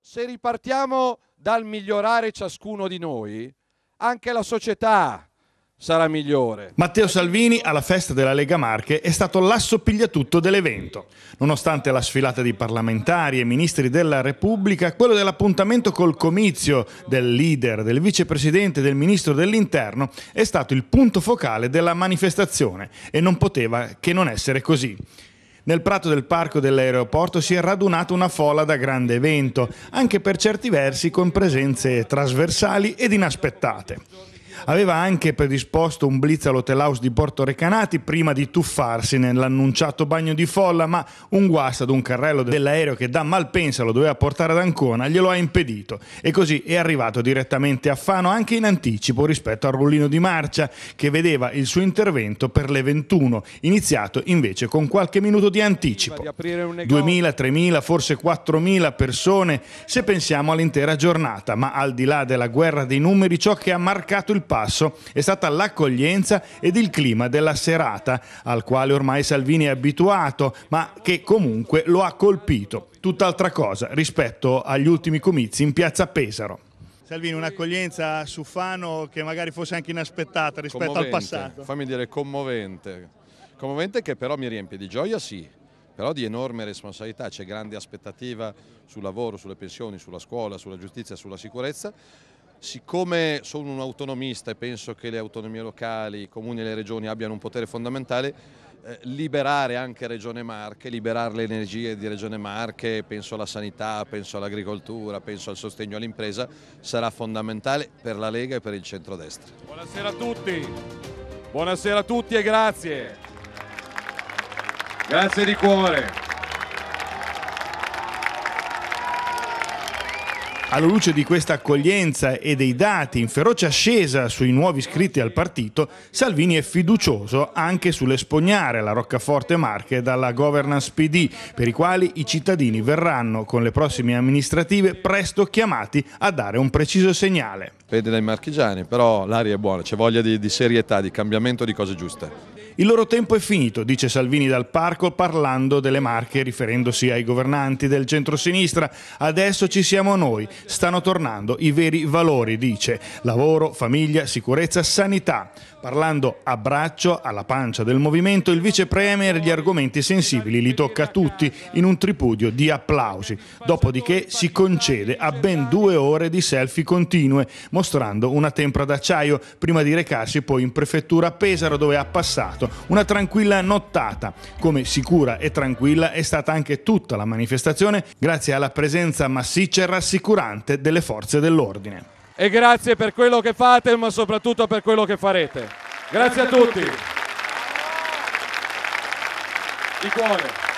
se ripartiamo dal migliorare ciascuno di noi, anche la società sarà migliore. Matteo Salvini alla festa della Lega Marche è stato l'assopigliatutto dell'evento. Nonostante la sfilata di parlamentari e ministri della Repubblica, quello dell'appuntamento col comizio del leader, del vicepresidente e del ministro dell'Interno è stato il punto focale della manifestazione e non poteva che non essere così. Nel prato del parco dell'aeroporto si è radunata una folla da grande evento, anche per certi versi con presenze trasversali ed inaspettate aveva anche predisposto un blitz all'hotel house di Porto Recanati prima di tuffarsi nell'annunciato bagno di folla, ma un guasto ad un carrello dell'aereo che da Malpensa lo doveva portare ad Ancona glielo ha impedito e così è arrivato direttamente a Fano anche in anticipo rispetto al rullino di marcia che vedeva il suo intervento per le 21, iniziato invece con qualche minuto di anticipo. 2.000, 3.000, forse 4.000 persone se pensiamo all'intera giornata, ma al di là della guerra dei numeri ciò che ha marcato il passo è stata l'accoglienza ed il clima della serata, al quale ormai Salvini è abituato, ma che comunque lo ha colpito. Tutt'altra cosa rispetto agli ultimi comizi in piazza Pesaro. Salvini, un'accoglienza su Fano che magari fosse anche inaspettata rispetto commovente, al passato. Fammi dire commovente. Commovente che però mi riempie di gioia, sì, però di enorme responsabilità. C'è grande aspettativa sul lavoro, sulle pensioni, sulla scuola, sulla giustizia, sulla sicurezza. Siccome sono un autonomista e penso che le autonomie locali, i comuni e le regioni abbiano un potere fondamentale, eh, liberare anche Regione Marche, liberare le energie di Regione Marche, penso alla sanità, penso all'agricoltura, penso al sostegno all'impresa, sarà fondamentale per la Lega e per il centrodestra. Buonasera a tutti, buonasera a tutti e grazie. Grazie di cuore. Alla luce di questa accoglienza e dei dati in feroce ascesa sui nuovi iscritti al partito, Salvini è fiducioso anche sull'espognare la roccaforte Marche dalla governance PD, per i quali i cittadini verranno con le prossime amministrative presto chiamati a dare un preciso segnale. Vede dai marchigiani, però l'aria è buona, c'è voglia di, di serietà, di cambiamento, di cose giuste. Il loro tempo è finito, dice Salvini dal parco parlando delle Marche riferendosi ai governanti del centrosinistra. Adesso ci siamo noi, stanno tornando i veri valori, dice. Lavoro, famiglia, sicurezza, sanità. Parlando a braccio alla pancia del movimento, il vice premier gli argomenti sensibili li tocca a tutti in un tripudio di applausi. Dopodiché si concede a ben due ore di selfie continue, mostrando una tempra d'acciaio prima di recarsi poi in prefettura a Pesaro dove ha passato fatto certo, una tranquilla nottata. Come sicura e tranquilla è stata anche tutta la manifestazione grazie alla presenza massiccia e rassicurante delle forze dell'ordine. E grazie per quello che fate, ma soprattutto per quello che farete. Grazie, grazie a tutti. Di cuore.